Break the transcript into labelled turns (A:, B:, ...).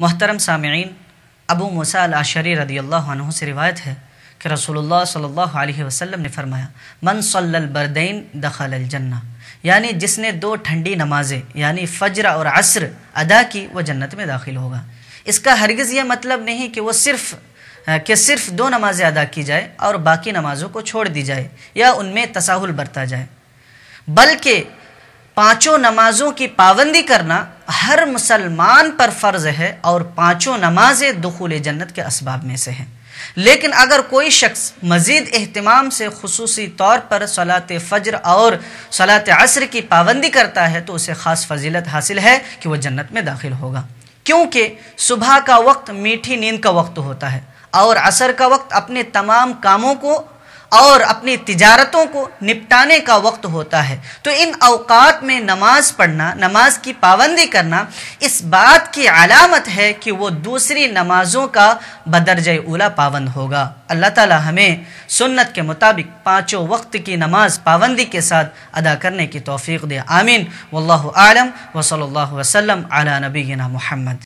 A: मोहतरम सामीन अबू मूसा अलाशरी रदी अल्लाह से रिवायत है कि रसूलुल्लाह सल्लल्लाहु अलैहि वसल्लम ने फरमाया मन बरदेन दखल अलजन्ना यानी जिसने दो ठंडी नमाजें यानी फ़जर और असर अदा की वह जन्नत में दाखिल होगा इसका हरगज़ यह मतलब नहीं कि वह सिर्फ़ कि सिर्फ दो नमाज़ें अदा की जाए और बाकी नमाज़ों को छोड़ दी जाए या उनमें तसाहुल बरता जाए बल्कि पाँचों नमाज़ों की पाबंदी करना हर मुसलमान पर फ़र्ज है और पाँचों नमाजें दखुल जन्नत के इसबाब में से हैं लेकिन अगर कोई शख्स मज़ीद अहतमाम से खसूसी तौर पर सलात फ़जर और सलात असर की पाबंदी करता है तो उसे ख़ास फजीलत हासिल है कि वह जन्नत में दाखिल होगा क्योंकि सुबह का वक्त मीठी नींद का वक्त होता है और असर का वक्त अपने तमाम कामों को और अपनी तिजारतों को निपटाने का वक्त होता है तो इन अवकात में नमाज पढ़ना नमाज की पाबंदी करना इस बात की अलामत है कि वो दूसरी नमाजों का बदरज उला पाबंद होगा अल्लाह ताला हमें सुन्नत के मुताबिक पाँचों वक्त की नमाज पाबंदी के साथ अदा करने की तोफ़ी दे आमीन वल्लम वसल वसलम अला नबीना महमद